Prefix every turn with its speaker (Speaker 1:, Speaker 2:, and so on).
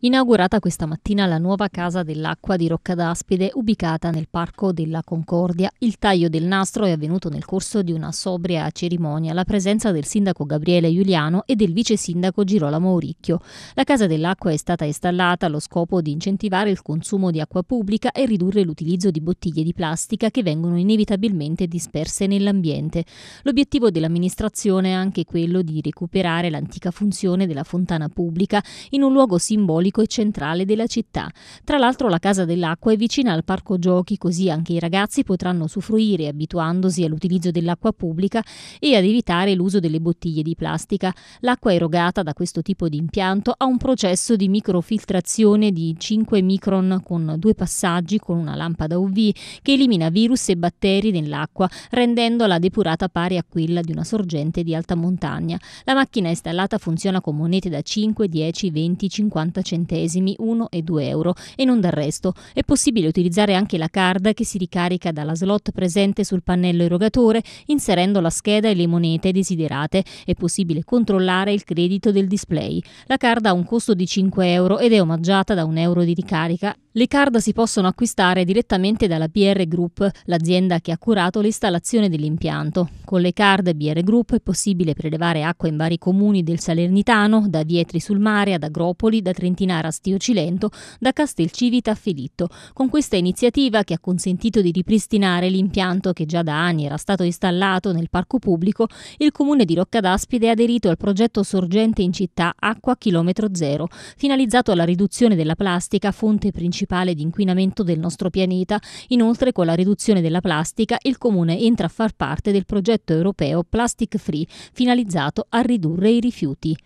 Speaker 1: Inaugurata questa mattina la nuova Casa dell'Acqua di Rocca d'Aspide, ubicata nel Parco della Concordia, il taglio del nastro è avvenuto nel corso di una sobria cerimonia alla presenza del sindaco Gabriele Giuliano e del vice sindaco Girolamo Auricchio. La Casa dell'Acqua è stata installata allo scopo di incentivare il consumo di acqua pubblica e ridurre l'utilizzo di bottiglie di plastica che vengono inevitabilmente disperse nell'ambiente. L'obiettivo dell'amministrazione è anche quello di recuperare l'antica funzione della fontana pubblica in un luogo simbolico simbolico e centrale della città. Tra l'altro la Casa dell'Acqua è vicina al parco giochi, così anche i ragazzi potranno usufruire, abituandosi all'utilizzo dell'acqua pubblica e ad evitare l'uso delle bottiglie di plastica. L'acqua erogata da questo tipo di impianto ha un processo di microfiltrazione di 5 micron con due passaggi con una lampada UV che elimina virus e batteri nell'acqua, rendendola depurata pari a quella di una sorgente di alta montagna. La macchina installata funziona con monete da 5, 10, 20, 50 centesimi centesimi, 1 e 2 euro e non del resto. È possibile utilizzare anche la card che si ricarica dalla slot presente sul pannello erogatore inserendo la scheda e le monete desiderate. È possibile controllare il credito del display. La card ha un costo di 5 euro ed è omaggiata da 1 euro di ricarica le card si possono acquistare direttamente dalla BR Group, l'azienda che ha curato l'installazione dell'impianto. Con le card BR Group è possibile prelevare acqua in vari comuni del Salernitano, da Vietri sul Mare ad Agropoli, da Trentinara a Stio Cilento, da Castelcivita a Filitto. Con questa iniziativa che ha consentito di ripristinare l'impianto che già da anni era stato installato nel parco pubblico, il comune di Roccadaspide ha aderito al progetto sorgente in città Acqua Chilometro Zero, finalizzato alla riduzione della plastica fonte principale principale di inquinamento del nostro pianeta. Inoltre, con la riduzione della plastica, il Comune entra a far parte del progetto europeo Plastic Free, finalizzato a ridurre i rifiuti.